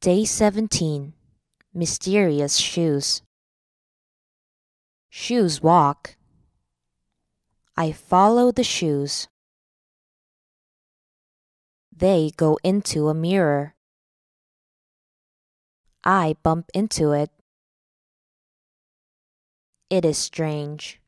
Day 17 Mysterious Shoes Shoes walk. I follow the shoes. They go into a mirror. I bump into it. It is strange.